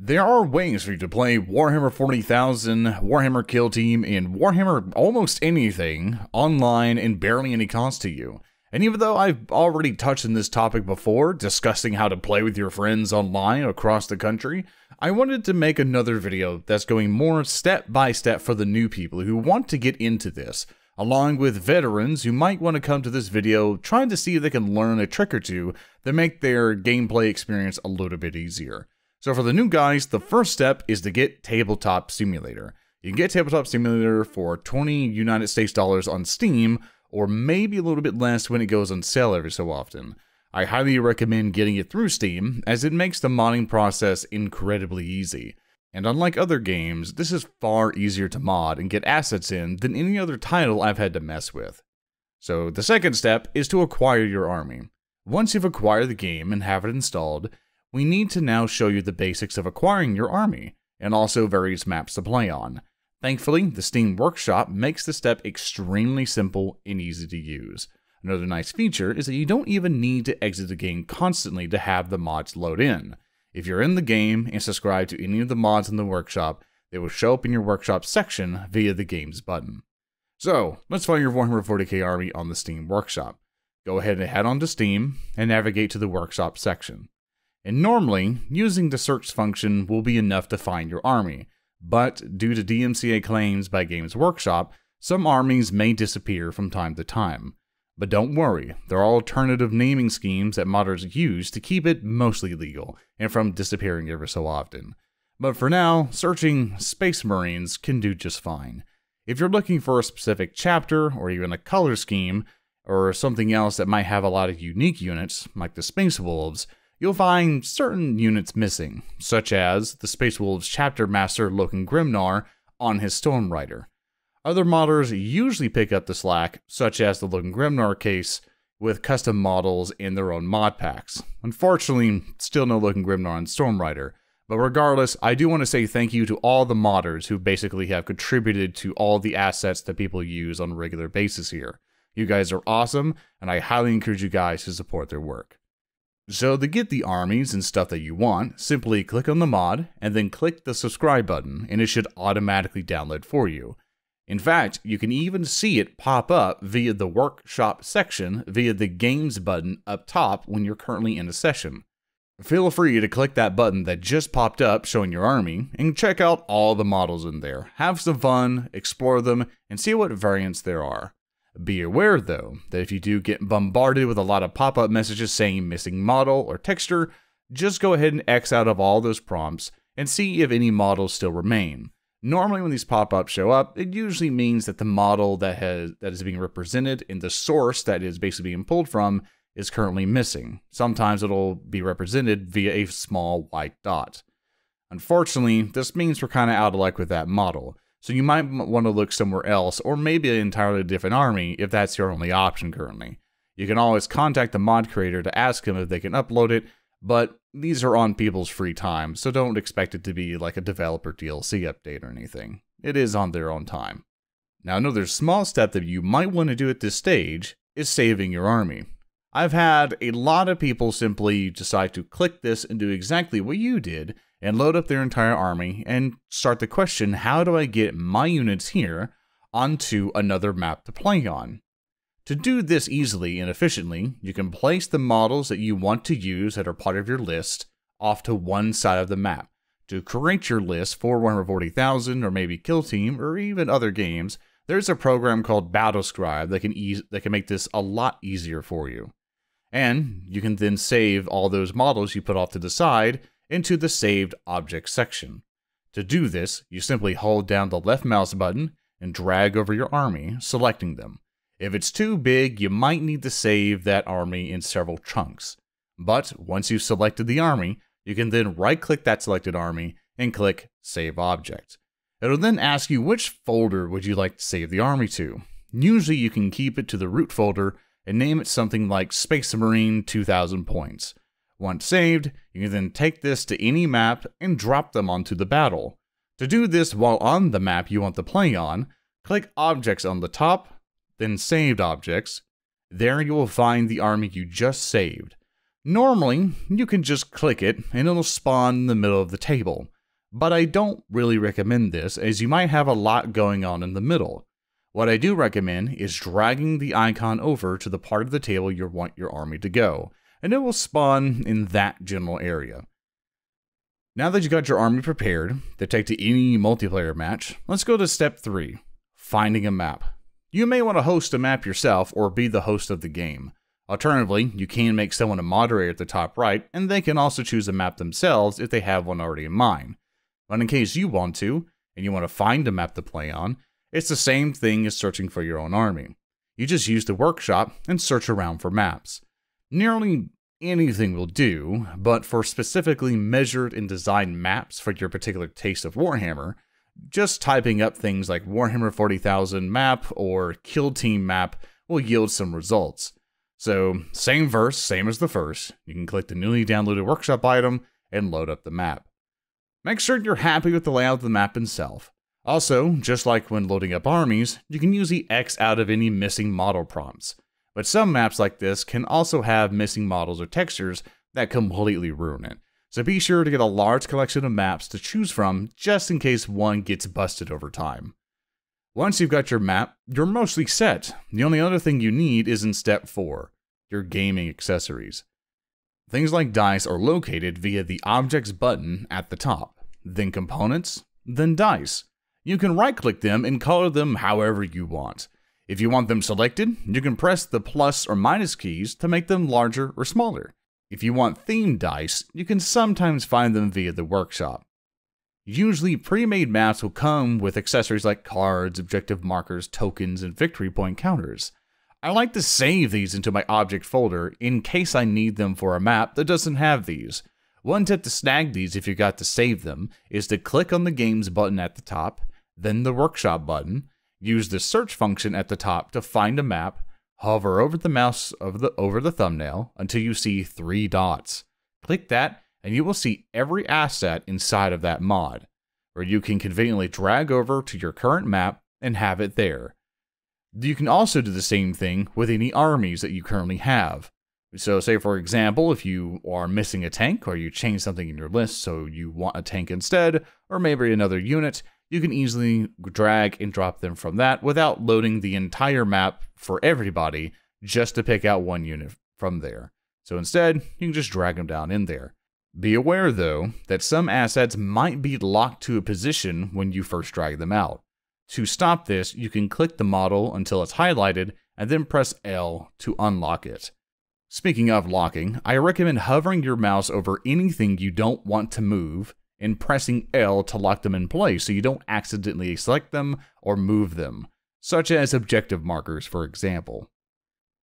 There are ways for you to play Warhammer 40,000, Warhammer Kill Team, and Warhammer almost anything online and barely any cost to you. And even though I've already touched on this topic before, discussing how to play with your friends online across the country, I wanted to make another video that's going more step by step for the new people who want to get into this, along with veterans who might want to come to this video trying to see if they can learn a trick or two that make their gameplay experience a little bit easier. So for the new guys, the first step is to get Tabletop Simulator. You can get Tabletop Simulator for 20 United States dollars on Steam, or maybe a little bit less when it goes on sale every so often. I highly recommend getting it through Steam, as it makes the modding process incredibly easy. And unlike other games, this is far easier to mod and get assets in than any other title I've had to mess with. So the second step is to acquire your army. Once you've acquired the game and have it installed, we need to now show you the basics of acquiring your army, and also various maps to play on. Thankfully, the Steam Workshop makes the step extremely simple and easy to use. Another nice feature is that you don't even need to exit the game constantly to have the mods load in. If you're in the game and subscribe to any of the mods in the workshop, they will show up in your workshop section via the games button. So, let's find your 140k army on the Steam Workshop. Go ahead and head on to Steam and navigate to the workshop section. And normally, using the search function will be enough to find your army, but due to DMCA claims by Games Workshop, some armies may disappear from time to time. But don't worry, there are alternative naming schemes that modders use to keep it mostly legal and from disappearing ever so often. But for now, searching Space Marines can do just fine. If you're looking for a specific chapter or even a color scheme, or something else that might have a lot of unique units, like the Space Wolves, you'll find certain units missing, such as the Space Wolves chapter master Loken Grimnar on his Storm Rider. Other modders usually pick up the slack, such as the Loken Grimnar case, with custom models in their own mod packs. Unfortunately, still no Loken Grimnar on Storm Rider. But regardless, I do want to say thank you to all the modders who basically have contributed to all the assets that people use on a regular basis here. You guys are awesome, and I highly encourage you guys to support their work. So to get the armies and stuff that you want, simply click on the mod and then click the subscribe button and it should automatically download for you. In fact, you can even see it pop up via the workshop section via the games button up top when you're currently in a session. Feel free to click that button that just popped up showing your army and check out all the models in there. Have some fun, explore them, and see what variants there are. Be aware, though, that if you do get bombarded with a lot of pop up messages saying missing model or texture, just go ahead and X out of all those prompts and see if any models still remain. Normally, when these pop ups show up, it usually means that the model that, has, that is being represented in the source that is basically being pulled from is currently missing. Sometimes it'll be represented via a small white dot. Unfortunately, this means we're kind of out of luck with that model. So you might want to look somewhere else or maybe an entirely different army if that's your only option currently. You can always contact the mod creator to ask him if they can upload it, but these are on people's free time, so don't expect it to be like a developer DLC update or anything. It is on their own time. Now another small step that you might want to do at this stage is saving your army. I've had a lot of people simply decide to click this and do exactly what you did and load up their entire army and start the question how do I get my units here onto another map to play on? To do this easily and efficiently, you can place the models that you want to use that are part of your list off to one side of the map to create your list for 140,000 or maybe Kill Team or even other games. There's a program called Battlescribe that can ease, that can make this a lot easier for you. And you can then save all those models you put off to the side into the Saved Objects section. To do this, you simply hold down the left mouse button and drag over your army, selecting them. If it's too big, you might need to save that army in several chunks. But once you've selected the army, you can then right-click that selected army and click Save Object. It'll then ask you which folder would you like to save the army to. Usually you can keep it to the root folder and name it something like Space Marine 2000 points. Once saved, you can then take this to any map and drop them onto the battle. To do this while on the map you want to play on, click Objects on the top, then Saved Objects. There you will find the army you just saved. Normally, you can just click it and it'll spawn in the middle of the table, but I don't really recommend this as you might have a lot going on in the middle. What I do recommend is dragging the icon over to the part of the table you want your army to go and it will spawn in that general area. Now that you got your army prepared to take to any multiplayer match, let's go to step 3 finding a map. You may want to host a map yourself or be the host of the game. Alternatively, you can make someone a moderator at the top right, and they can also choose a map themselves if they have one already in mind. But in case you want to, and you want to find a map to play on, it's the same thing as searching for your own army. You just use the workshop and search around for maps. Nearly anything will do, but for specifically measured and designed maps for your particular taste of Warhammer, just typing up things like Warhammer 40,000 map or kill team map will yield some results. So, same verse, same as the first. You can click the newly downloaded workshop item and load up the map. Make sure you're happy with the layout of the map itself. Also, just like when loading up armies, you can use the X out of any missing model prompts. But some maps like this can also have missing models or textures that completely ruin it. So be sure to get a large collection of maps to choose from just in case one gets busted over time. Once you've got your map, you're mostly set. The only other thing you need is in step 4, your gaming accessories. Things like dice are located via the Objects button at the top, then Components, then Dice. You can right click them and color them however you want. If you want them selected, you can press the plus or minus keys to make them larger or smaller. If you want themed dice, you can sometimes find them via the workshop. Usually, pre-made maps will come with accessories like cards, objective markers, tokens, and victory point counters. I like to save these into my object folder in case I need them for a map that doesn't have these. One tip to snag these if you got to save them is to click on the games button at the top, then the workshop button, Use the search function at the top to find a map. Hover over the mouse of the, over the thumbnail until you see three dots. Click that, and you will see every asset inside of that mod, where you can conveniently drag over to your current map and have it there. You can also do the same thing with any armies that you currently have. So, say for example, if you are missing a tank or you change something in your list so you want a tank instead, or maybe another unit, you can easily drag and drop them from that without loading the entire map for everybody just to pick out one unit from there. So instead, you can just drag them down in there. Be aware though that some assets might be locked to a position when you first drag them out. To stop this, you can click the model until it's highlighted and then press L to unlock it. Speaking of locking, I recommend hovering your mouse over anything you don't want to move and pressing L to lock them in place so you don't accidentally select them or move them, such as objective markers, for example.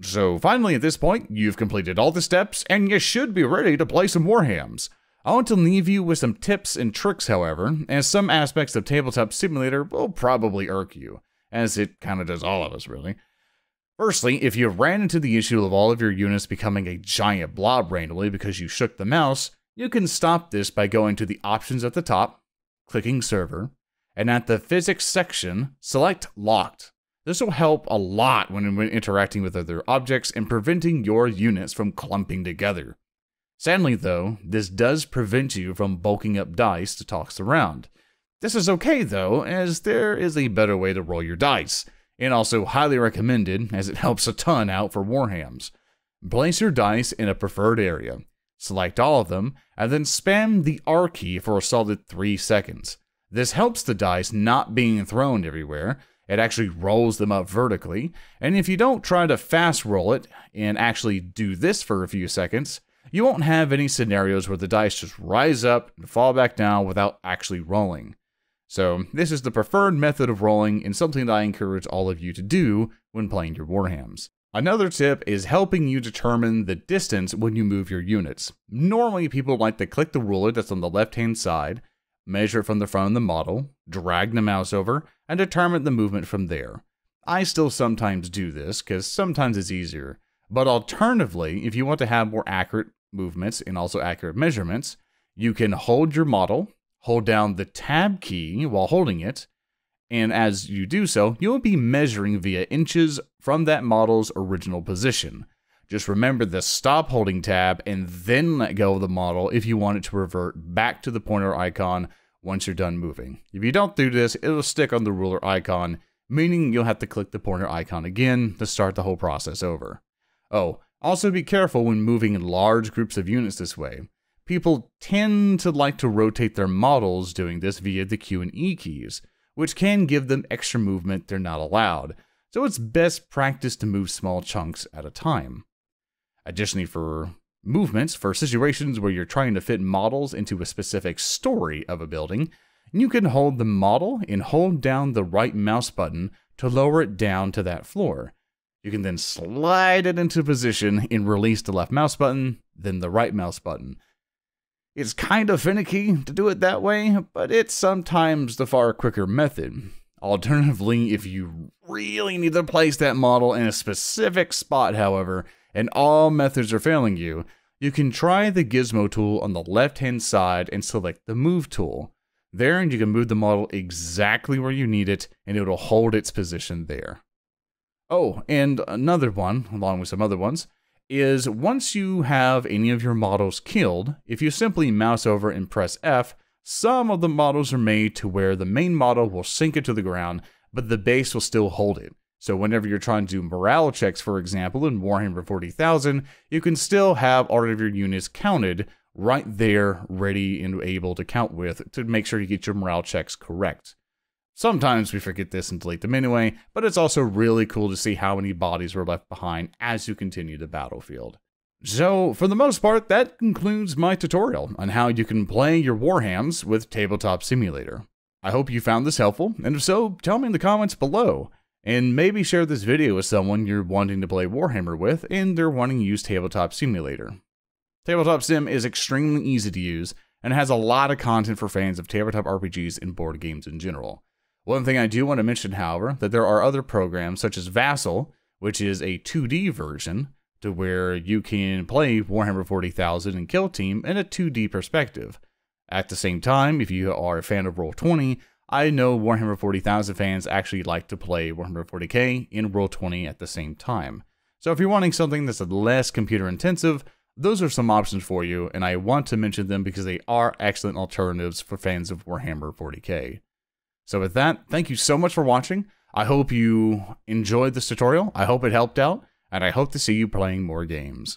So finally, at this point, you've completed all the steps and you should be ready to play some Warhams. I want to leave you with some tips and tricks, however, as some aspects of Tabletop Simulator will probably irk you, as it kinda does all of us, really. Firstly, if you ran into the issue of all of your units becoming a giant blob randomly because you shook the mouse, you can stop this by going to the options at the top, clicking server, and at the physics section, select locked. This will help a lot when interacting with other objects and preventing your units from clumping together. Sadly though, this does prevent you from bulking up dice to toss around. This is okay though, as there is a better way to roll your dice, and also highly recommended as it helps a ton out for Warhams. Place your dice in a preferred area, select all of them, and then spam the R key for a solid 3 seconds. This helps the dice not being thrown everywhere, it actually rolls them up vertically, and if you don't try to fast roll it and actually do this for a few seconds, you won't have any scenarios where the dice just rise up and fall back down without actually rolling. So, this is the preferred method of rolling and something that I encourage all of you to do when playing your Warhams. Another tip is helping you determine the distance when you move your units. Normally, people like to click the ruler that's on the left hand side, measure it from the front of the model, drag the mouse over, and determine the movement from there. I still sometimes do this because sometimes it's easier. But alternatively, if you want to have more accurate movements and also accurate measurements, you can hold your model, hold down the tab key while holding it, and as you do so, you will be measuring via inches from that model's original position. Just remember the stop holding tab and then let go of the model if you want it to revert back to the pointer icon once you're done moving. If you don't do this, it'll stick on the ruler icon, meaning you'll have to click the pointer icon again to start the whole process over. Oh, also be careful when moving large groups of units this way. People tend to like to rotate their models doing this via the Q and E keys, which can give them extra movement they're not allowed, so it's best practice to move small chunks at a time. Additionally, for movements, for situations where you're trying to fit models into a specific story of a building, you can hold the model and hold down the right mouse button to lower it down to that floor. You can then slide it into position and release the left mouse button, then the right mouse button it's kind of finicky to do it that way, but it's sometimes the far quicker method. Alternatively, if you really need to place that model in a specific spot, however, and all methods are failing you, you can try the gizmo tool on the left hand side and select the move tool. There, you can move the model exactly where you need it, and it will hold its position there. Oh, and another one, along with some other ones, is once you have any of your models killed, if you simply mouse over and press F, some of the models are made to where the main model will sink it to the ground, but the base will still hold it. So whenever you're trying to do morale checks, for example, in Warhammer 40,000, you can still have all of your units counted right there, ready and able to count with to make sure you get your morale checks correct. Sometimes we forget this and delete them anyway, but it's also really cool to see how many bodies were left behind as you continue the battlefield. So, for the most part, that concludes my tutorial on how you can play your Warhams with Tabletop Simulator. I hope you found this helpful, and if so, tell me in the comments below. And maybe share this video with someone you're wanting to play Warhammer with and they're wanting to use Tabletop Simulator. Tabletop Sim is extremely easy to use and has a lot of content for fans of tabletop RPGs and board games in general. One thing I do want to mention, however, that there are other programs such as Vassal, which is a 2D version to where you can play Warhammer 40,000 and Kill Team in a 2D perspective. At the same time, if you are a fan of Roll20, I know Warhammer 40,000 fans actually like to play Warhammer 40k in Roll20 at the same time. So if you're wanting something that's less computer intensive, those are some options for you, and I want to mention them because they are excellent alternatives for fans of Warhammer 40k. So with that, thank you so much for watching. I hope you enjoyed this tutorial. I hope it helped out, and I hope to see you playing more games.